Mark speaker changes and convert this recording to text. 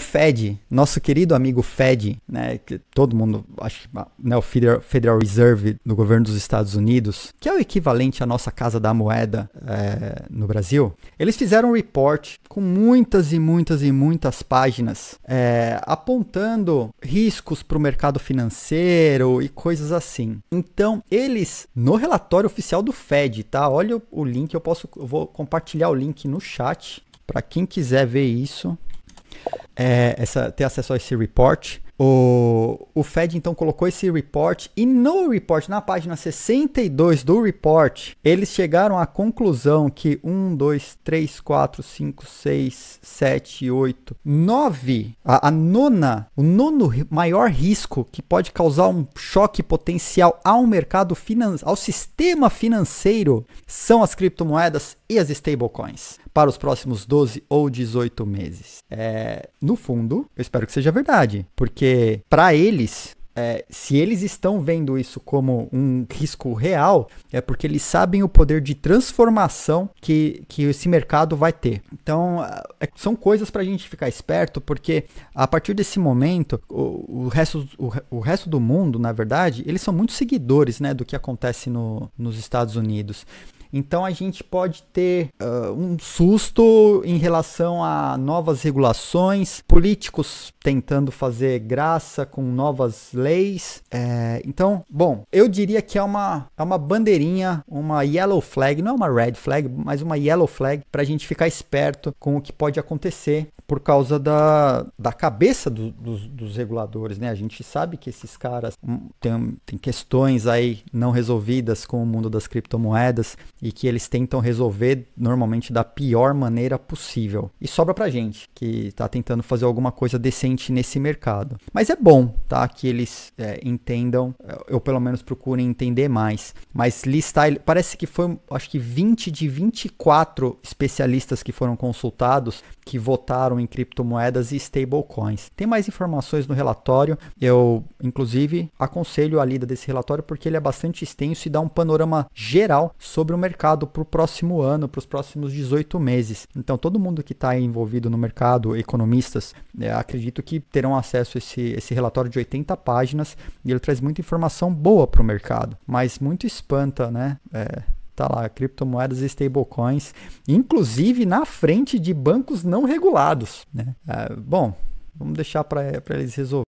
Speaker 1: O Fed, nosso querido amigo Fed, né, que todo mundo acho né, o Federal Reserve do governo dos Estados Unidos, que é o equivalente à nossa Casa da Moeda é, no Brasil, eles fizeram um report com muitas e muitas e muitas páginas é, apontando riscos para o mercado financeiro e coisas assim. Então, eles, no relatório oficial do Fed, tá? Olha o, o link, eu posso eu vou compartilhar o link no chat para quem quiser ver isso é, essa, ter acesso a esse report. O, o Fed então colocou esse report e no report, na página 62 do report, eles chegaram à conclusão que 1, 2, 3, 4, 5, 6, 7, 8, 9, a, a nona, o nono maior risco que pode causar um choque potencial ao mercado financeiro, ao sistema financeiro, são as criptomoedas e as stablecoins para os próximos 12 ou 18 meses. É, no fundo, eu espero que seja verdade, porque porque para eles é, se eles estão vendo isso como um risco real, é porque eles sabem o poder de transformação que, que esse mercado vai ter. Então, é, é são coisas para a gente ficar esperto, porque a partir desse momento, o, o resto, o, o, resto do mundo, na verdade, eles são muito seguidores né, do que acontece no, nos Estados Unidos. Então a gente pode ter uh, um susto em relação a novas regulações, políticos tentando fazer graça com novas leis. É, então, bom, eu diria que é uma, é uma bandeirinha, uma yellow flag, não é uma red flag, mas uma yellow flag para a gente ficar esperto com o que pode acontecer por causa da, da cabeça do, dos, dos reguladores, né? A gente sabe que esses caras têm, hum, têm questões aí não resolvidas com o mundo das criptomoedas e que eles tentam resolver normalmente da pior maneira possível. E sobra pra gente, que está tentando fazer alguma coisa decente nesse mercado. Mas é bom, tá? Que eles é, entendam, eu é, pelo menos procurem entender mais. Mas listar, parece que foi, acho que 20 de 24 especialistas que foram consultados que votaram em criptomoedas e stablecoins. Tem mais informações no relatório. Eu, inclusive, aconselho a lida desse relatório porque ele é bastante extenso e dá um panorama geral sobre o mercado mercado para o próximo ano, para os próximos 18 meses. Então, todo mundo que está envolvido no mercado, economistas, é, acredito que terão acesso a esse, esse relatório de 80 páginas e ele traz muita informação boa para o mercado, mas muito espanta, né? É, tá lá, criptomoedas e stablecoins, inclusive na frente de bancos não regulados. Né? É, bom, vamos deixar para eles resolver.